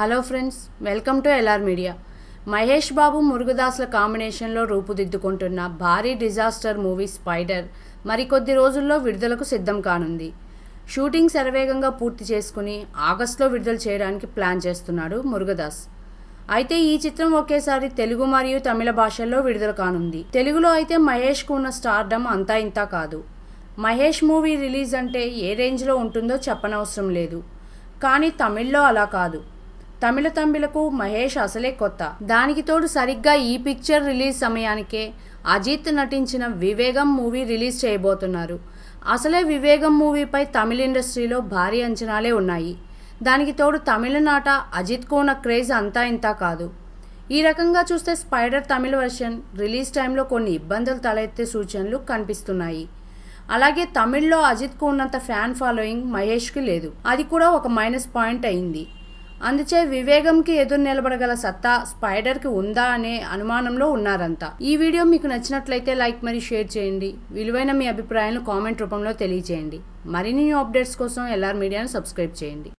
hello friends welcome to LR media Mahesh Babu మురుగదాస్ల కాంబినేషన్లో రూపుదిద్దుకుంటున్న భారీ డిజాస్టర్ మూవీ స్పైడర్ మరికొద్ది రోజుల్లో విడుదలకు సిద్ధం కానుంది షూటింగ్ శరవేగంగా పూర్తి చేసుకుని ఆగస్టులో విడుదల చేయడానికి ప్లాన్ చేస్తున్నాడు మురుగదాస్ అయితే ఈ చిత్రం ఒకేసారి తెలుగు మరియు తమిళ భాషల్లో విడుదల కానుంది తెలుగులో అయితే మహేష్కు ఉన్న స్టార్డమ్ అంతా ఇంతా కాదు మహేష్ మూవీ రిలీజ్ అంటే ఏ రేంజ్లో ఉంటుందో చెప్పనవసరం లేదు కానీ తమిళ్లో అలా కాదు తమిళ తమిళకు మహేష్ అసలే కొత్త దానికి తోడు సరిగ్గా ఈ పిక్చర్ రిలీజ్ సమయానికే అజిత్ నటించిన వివేగం మూవీ రిలీజ్ చేయబోతున్నారు అసలే వివేగం మూవీపై తమిళ ఇండస్ట్రీలో భారీ అంచనాలే ఉన్నాయి దానికి తోడు తమిళనాట అజిత్కు ఉన్న క్రేజ్ అంతా ఇంతా కాదు ఈ రకంగా చూస్తే స్పైడర్ తమిళ వెర్షన్ రిలీజ్ టైంలో కొన్ని ఇబ్బందులు తలెత్తే సూచనలు కనిపిస్తున్నాయి అలాగే తమిళ్లో అజిత్కు ఉన్నంత ఫ్యాన్ ఫాలోయింగ్ మహేష్కి లేదు అది కూడా ఒక మైనస్ పాయింట్ అయింది అందుచే వివేగంకి ఎదురు నిలబడగల సత్తా స్పైడర్కి ఉందా అనే అనుమానంలో ఉన్నారంతా ఈ వీడియో మీకు నచ్చినట్లయితే లైక్ మరి షేర్ చేయండి విలువైన మీ అభిప్రాయాలను కామెంట్ రూపంలో తెలియజేయండి మరిన్ని అప్డేట్స్ కోసం ఎల్ఆర్ మీడియాను సబ్స్క్రైబ్ చేయండి